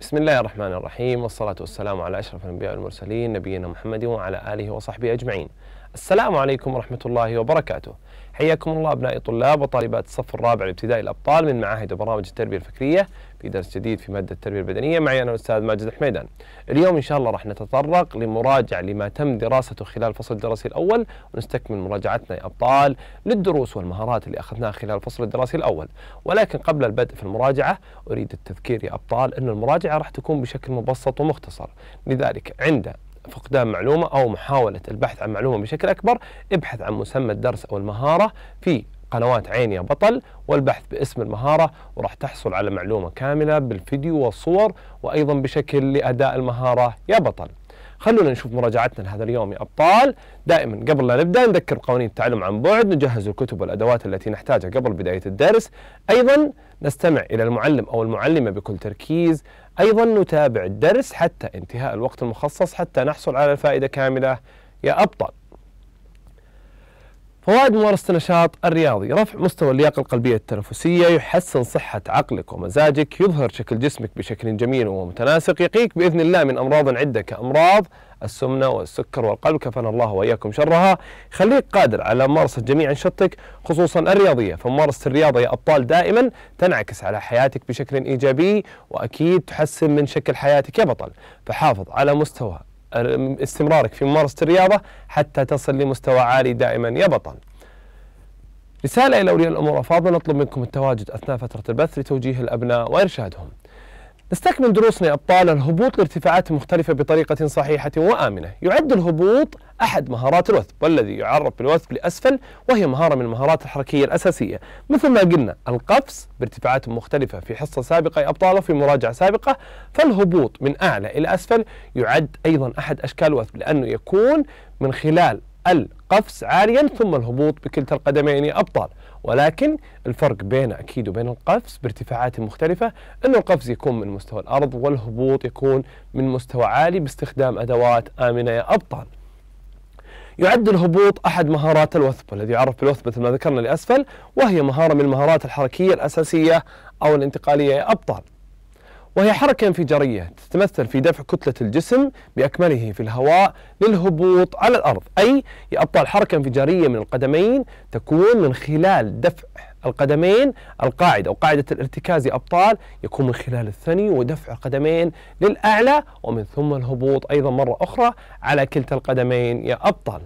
بسم الله الرحمن الرحيم والصلاة والسلام على أشرف الأنبياء والمرسلين نبينا محمد وعلى آله وصحبه أجمعين السلام عليكم ورحمة الله وبركاته حياكم الله أبنائي طلاب وطالبات الصف الرابع الابتدائي الأبطال من معاهد وبرامج التربية الفكرية في درس جديد في مادة التربية البدنية معي أنا الأستاذ ماجد الحميدان اليوم إن شاء الله راح نتطرق لمراجعة لما تم دراسته خلال الفصل الدراسي الأول ونستكمل مراجعتنا يا أبطال للدروس والمهارات اللي أخذناها خلال الفصل الدراسي الأول ولكن قبل البدء في المراجعة أريد التذكير يا أبطال أن المراجعة راح تكون بشكل مبسط ومختصر لذلك عند فقدان معلومة أو محاولة البحث عن معلومة بشكل أكبر ابحث عن مسمى الدرس أو المهارة في قنوات عين يا بطل والبحث باسم المهارة وراح تحصل على معلومة كاملة بالفيديو والصور وأيضا بشكل لأداء المهارة يا بطل خلونا نشوف مراجعتنا لهذا اليوم يا أبطال دائما قبل لا نبدأ نذكر قوانين التعلم عن بعد نجهز الكتب والأدوات التي نحتاجها قبل بداية الدرس أيضا نستمع إلى المعلم أو المعلمة بكل تركيز أيضا نتابع الدرس حتى انتهاء الوقت المخصص حتى نحصل على الفائدة كاملة يا أبطال فوائد ممارسة النشاط الرياضي رفع مستوى اللياقة القلبية التنفسية يحسن صحة عقلك ومزاجك يظهر شكل جسمك بشكل جميل ومتناسق يقيك بإذن الله من أمراض عدة كأمراض السمنة والسكر والقلب كفانا الله وإياكم شرها خليك قادر على ممارسة جميع أنشطتك خصوصا الرياضية فممارسة الرياضة يا أبطال دائما تنعكس على حياتك بشكل إيجابي وأكيد تحسن من شكل حياتك يا بطل فحافظ على مستوى استمرارك في ممارسة الرياضة حتى تصل لمستوى عالي دائما يا بطل رسالة إلى أولياء الأمور أفاضل نطلب منكم التواجد أثناء فترة البث لتوجيه الأبناء وإرشادهم نستكمل دروسنا أبطال الهبوط لارتفاعات مختلفة بطريقة صحيحة وآمنة يعد الهبوط أحد مهارات الوثب والذي يعرف بالوثب لأسفل وهي مهارة من المهارات الحركية الأساسية مثل ما قلنا القفز بارتفاعات مختلفة في حصة سابقة يا أبطال وفي مراجعة سابقة فالهبوط من أعلى إلى أسفل يعد أيضا أحد أشكال الوثب لأنه يكون من خلال القفز عاليا ثم الهبوط بكلتا القدمين يا أبطال ولكن الفرق بينه أكيد وبين القفز بارتفاعات مختلفة أن القفز يكون من مستوى الأرض والهبوط يكون من مستوى عالي باستخدام أدوات آمنة يا أبطال يعد الهبوط أحد مهارات الوثب الذي يعرف بالوثب مثل ما ذكرنا لأسفل وهي مهارة من المهارات الحركية الأساسية أو الانتقالية يا أبطال وهي حركة انفجارية تتمثل في دفع كتلة الجسم بأكمله في الهواء للهبوط على الأرض أي يأبطال حركة انفجارية من القدمين تكون من خلال دفع القدمين القاعدة وقاعدة الارتكاز أبطال يكون من خلال الثني ودفع القدمين للأعلى ومن ثم الهبوط أيضا مرة أخرى على كلتا القدمين يا أبطال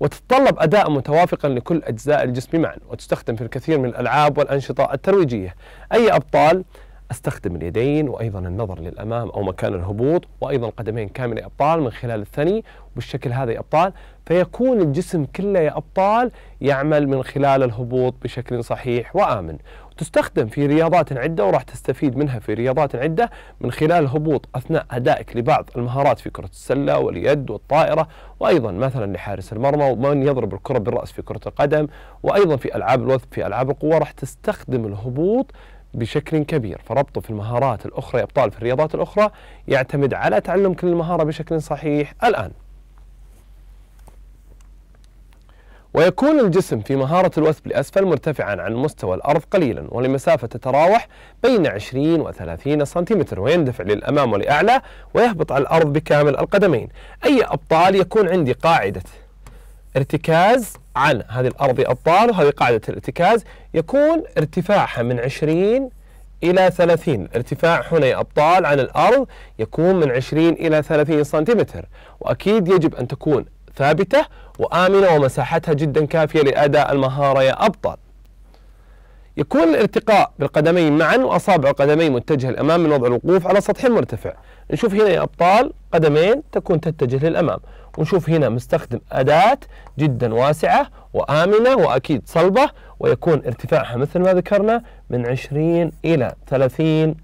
وتتطلب أداء متوافقا لكل أجزاء الجسم معا وتستخدم في الكثير من الألعاب والأنشطة الترويجية أي أبطال استخدم اليدين وايضا النظر للامام او مكان الهبوط وايضا القدمين كامله ابطال من خلال الثني بالشكل هذا يا ابطال فيكون الجسم كله يا ابطال يعمل من خلال الهبوط بشكل صحيح وامن تستخدم في رياضات عده وراح تستفيد منها في رياضات عده من خلال الهبوط اثناء ادائك لبعض المهارات في كره السله واليد والطائره وايضا مثلا لحارس المرمى ومن يضرب الكره بالراس في كره القدم وايضا في العاب الوثب في العاب القوه راح تستخدم الهبوط بشكل كبير فربطه في المهارات الأخرى أبطال في الرياضات الأخرى يعتمد على تعلم كل المهارة بشكل صحيح الآن ويكون الجسم في مهارة الوثب لأسفل مرتفعا عن مستوى الأرض قليلا ولمسافة تتراوح بين 20 و 30 سنتيمتر ويندفع للأمام ولأعلى ويهبط على الأرض بكامل القدمين أي أبطال يكون عندي قاعدة ارتكاز عن هذه الأرض الطال وهذه قاعدة الارتكاز يكون ارتفاعها من 20 إلى 30 ارتفاع حني أبطال عن الأرض يكون من 20 إلى 30 سنتيمتر وأكيد يجب أن تكون ثابتة وآمنة ومساحتها جدا كافية لأداء المهارة يا أبطال يكون الارتقاء بالقدمين معا وأصابع القدمين متجهة للأمام من وضع الوقوف على سطح مرتفع نشوف هنا يا أبطال قدمين تكون تتجه للأمام ونشوف هنا مستخدم أداة جدا واسعة وآمنة وأكيد صلبة ويكون ارتفاعها مثل ما ذكرنا من 20 إلى 30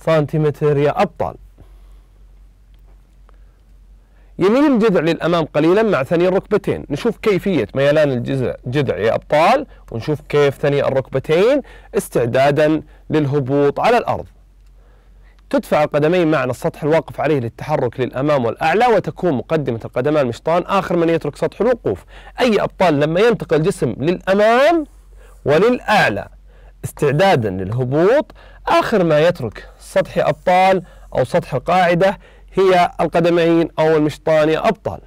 سنتيمتر يا أبطال يميل الجذع للأمام قليلا مع ثني الركبتين نشوف كيفية ميلان الجذع جذع يا أبطال ونشوف كيف ثني الركبتين استعدادا للهبوط على الأرض تدفع القدمين معنا السطح الواقف عليه للتحرك للأمام والأعلى وتكون مقدمة القدمان مشطان آخر من يترك سطح الوقوف أي أبطال لما ينتقل الجسم للأمام وللأعلى استعدادا للهبوط آخر ما يترك سطح أبطال أو سطح القاعدة هي القدمين أو المشطان يا أبطال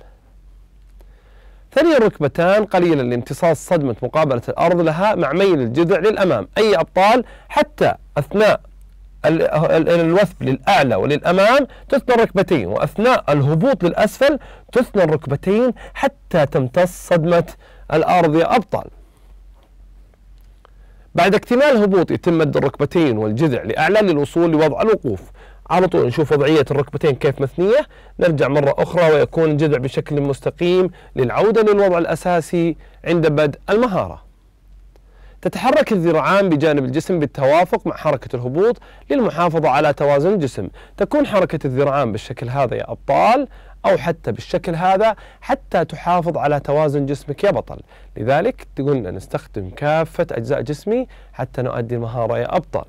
ثني ركبتان قليلا لامتصاص صدمة مقابلة الأرض لها مع ميل الجذع للأمام أي أبطال حتى أثناء الوثب للأعلى وللأمام تثنى الركبتين وأثناء الهبوط للأسفل تثنى الركبتين حتى تمتص صدمة الأرض يا أبطال بعد اكتمال الهبوط يتم مد الركبتين والجذع لأعلى للوصول لوضع الوقوف على طول نشوف وضعية الركبتين كيف مثنية نرجع مرة أخرى ويكون الجذع بشكل مستقيم للعودة للوضع الأساسي عند بدء المهارة تتحرك الذراعان بجانب الجسم بالتوافق مع حركة الهبوط للمحافظة على توازن الجسم تكون حركة الذراعان بالشكل هذا يا أبطال أو حتى بالشكل هذا حتى تحافظ على توازن جسمك يا بطل لذلك قلنا نستخدم كافة أجزاء جسمي حتى نؤدي المهارة يا أبطال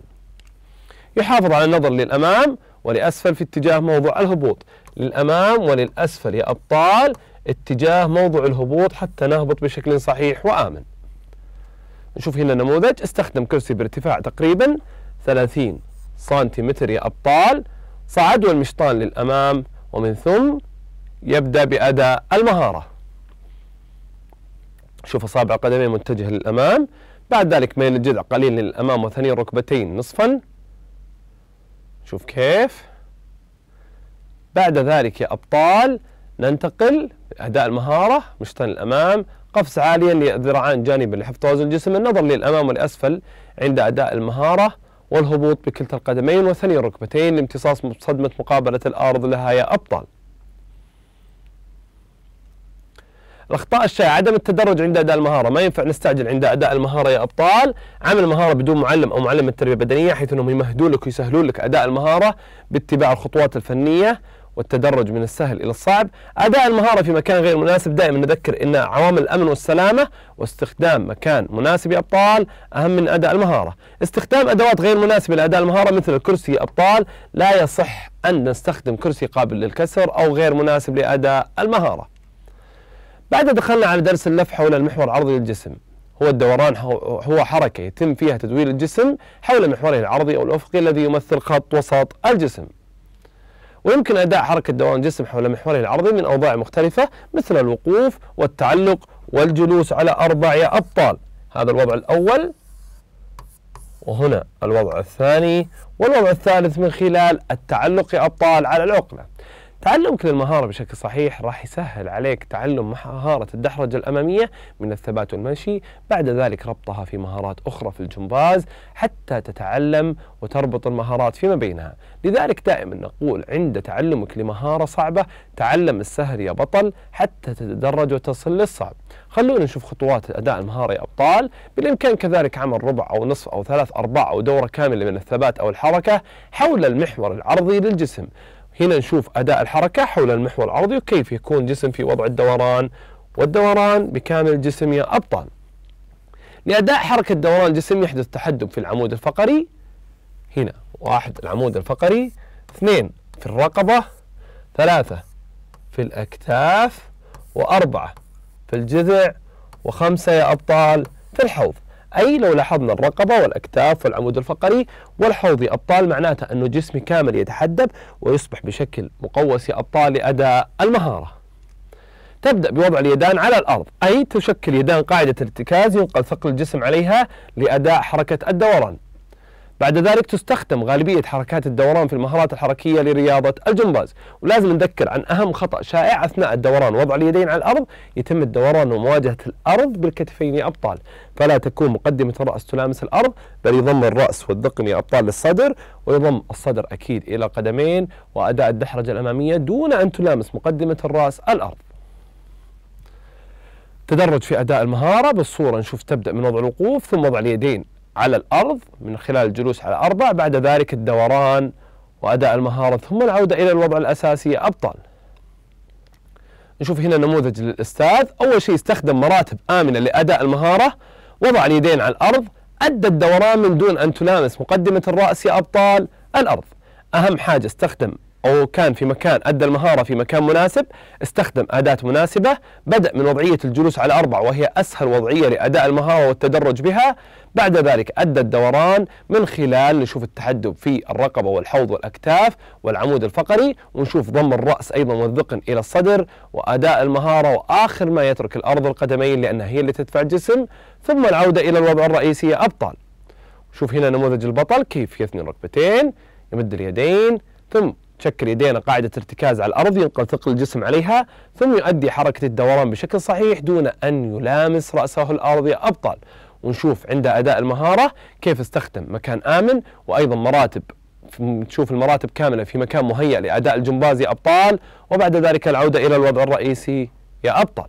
يحافظ على النظر للأمام ولأسفل في اتجاه موضوع الهبوط للأمام وللأسفل يا أبطال اتجاه موضوع الهبوط حتى نهبط بشكل صحيح وآمن نشوف هنا نموذج استخدم كرسي بارتفاع تقريبا 30 سنتيمتر يا أبطال صعد والمشطان للأمام ومن ثم يبدأ بأداء المهارة شوف أصابع قدميه متجهة للأمام بعد ذلك ميل الجذع قليل للأمام وثني الركبتين نصفا شوف كيف بعد ذلك يا أبطال ننتقل أداء المهارة مشطان للامام قفز عاليا للذراعان جانبا لحفظ الجسم النظر للأمام والأسفل عند أداء المهارة والهبوط بكلتا القدمين وثني الركبتين لامتصاص صدمة مقابلة الأرض لها يا أبطال الاخطاء الشائعه عدم التدرج عند اداء المهاره ما ينفع نستعجل عند اداء المهاره يا ابطال عمل المهاره بدون معلم او معلم التربيه البدنيه حيث انهم يمهدون لك ويسهلون لك اداء المهاره باتباع الخطوات الفنيه والتدرج من السهل إلى الصعب أداء المهارة في مكان غير مناسب دائما نذكر أن عوامل الأمن والسلامة واستخدام مكان مناسب يا أبطال أهم من أداء المهارة استخدام أدوات غير مناسبة لأداء المهارة مثل الكرسي أبطال لا يصح أن نستخدم كرسي قابل للكسر أو غير مناسب لأداء المهارة بعد دخلنا على درس اللف حول المحور العرضي للجسم هو الدوران هو حركة يتم فيها تدوير الجسم حول محوره العرضي أو الأفقي الذي يمثل خط وسط الجسم ويمكن أداء حركة دوران جسم حول محوره العرضي من أوضاع مختلفة مثل الوقوف والتعلق والجلوس على أربع يا أبطال هذا الوضع الأول وهنا الوضع الثاني والوضع الثالث من خلال التعلق يا أبطال على العقلة تعلمك للمهارة بشكل صحيح راح يسهل عليك تعلم مهارة الدحرجة الأمامية من الثبات والمشي بعد ذلك ربطها في مهارات أخرى في الجمباز حتى تتعلم وتربط المهارات فيما بينها لذلك دائما نقول عند تعلمك لمهارة صعبة تعلم السهل يا بطل حتى تتدرج وتصل للصعب خلونا نشوف خطوات أداء المهارة يا أبطال بالإمكان كذلك عمل ربع أو نصف أو ثلاث أرباع أو دورة كاملة من الثبات أو الحركة حول المحور العرضي للجسم هنا نشوف أداء الحركة حول المحور الأرضي وكيف يكون الجسم في وضع الدوران والدوران بكامل الجسم يا أبطال لأداء حركة دوران الجسم يحدث تحدب في العمود الفقري هنا واحد العمود الفقري اثنين في الرقبة ثلاثة في الأكتاف وأربعة في الجذع وخمسة يا أبطال في الحوض أي لو لاحظنا الرقبة والأكتاف والعمود الفقري والحوضي أبطال معناته أنه جسمي كامل يتحدب ويصبح بشكل مقوسي أبطال لأداء المهارة تبدأ بوضع اليدان على الأرض أي تشكل يدان قاعدة ارتكاز ينقل ثقل الجسم عليها لأداء حركة الدوران بعد ذلك تستخدم غالبية حركات الدوران في المهارات الحركية لرياضة الجمباز ولازم نذكر عن أهم خطأ شائع أثناء الدوران وضع اليدين على الأرض يتم الدوران ومواجهة الأرض بالكتفين يا أبطال فلا تكون مقدمة الرأس تلامس الأرض بل يضم الرأس والذقن يا أبطال للصدر ويضم الصدر أكيد إلى قدمين وأداء الدحرجة الأمامية دون أن تلامس مقدمة الرأس الأرض تدرج في اداء المهاره بالصوره نشوف تبدا من وضع الوقوف ثم وضع اليدين على الأرض من خلال الجلوس على أربع بعد ذلك الدوران وأداء المهارة ثم العودة إلى الوضع الأساسي أبطال نشوف هنا نموذج للأستاذ أول شيء استخدم مراتب آمنة لأداء المهارة وضع اليدين على الأرض أدى الدوران من دون أن تلامس مقدمة الرأس يا أبطال الأرض أهم حاجة استخدم أو كان في مكان أدى المهارة في مكان مناسب استخدم أداة مناسبة بدأ من وضعية الجلوس على أربع وهي أسهل وضعية لأداء المهارة والتدرج بها بعد ذلك أدى الدوران من خلال نشوف التحدب في الرقبة والحوض والأكتاف والعمود الفقري ونشوف ضم الرأس أيضا والذقن إلى الصدر وأداء المهارة وآخر ما يترك الأرض القدمين لأنها هي اللي تدفع الجسم ثم العودة إلى الوضع الرئيسي أبطال شوف هنا نموذج البطل كيف يثني الركبتين يمد اليدين ثم تشكل يدينا قاعدة ارتكاز على الأرض ينقل ثقل الجسم عليها ثم يؤدي حركة الدوران بشكل صحيح دون أن يلامس رأسه الأرض يا أبطال ونشوف عند أداء المهارة كيف استخدم مكان آمن وأيضا مراتب تشوف المراتب كاملة في مكان مهيأ لأداء الجمباز يا أبطال وبعد ذلك العودة إلى الوضع الرئيسي يا أبطال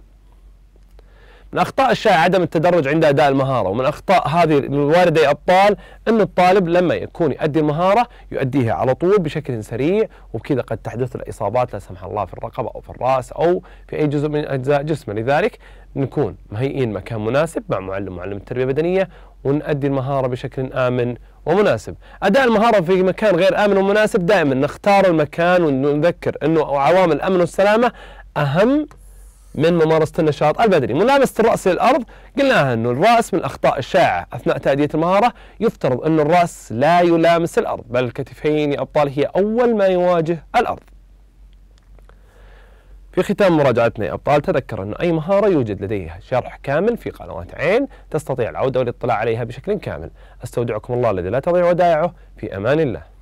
من اخطاء الشائعه عدم التدرج عند اداء المهاره ومن اخطاء هذه الوارده يا ابطال ان الطالب لما يكون يؤدي المهاره يؤديها على طول بشكل سريع وبكذا قد تحدث الاصابات لا سمح الله في الرقبه او في الراس او في اي جزء من اجزاء جسمه لذلك نكون مهيئين مكان مناسب مع معلم معلم التربيه البدنيه ونؤدي المهاره بشكل امن ومناسب أداء المهارة في مكان غير آمن ومناسب دائما نختار المكان ونذكر أنه عوامل الأمن والسلامة أهم من ممارسة النشاط البدني ملامسة الرأس للأرض قلناها أنه الرأس من الأخطاء الشائعة أثناء تأدية المهارة يفترض أن الرأس لا يلامس الأرض بل الكتفين يا أبطال هي أول ما يواجه الأرض في ختام مراجعتنا يا أبطال تذكر أن أي مهارة يوجد لديها شرح كامل في قنوات عين تستطيع العودة والاطلاع عليها بشكل كامل أستودعكم الله الذي لا تضيع ودائعه في أمان الله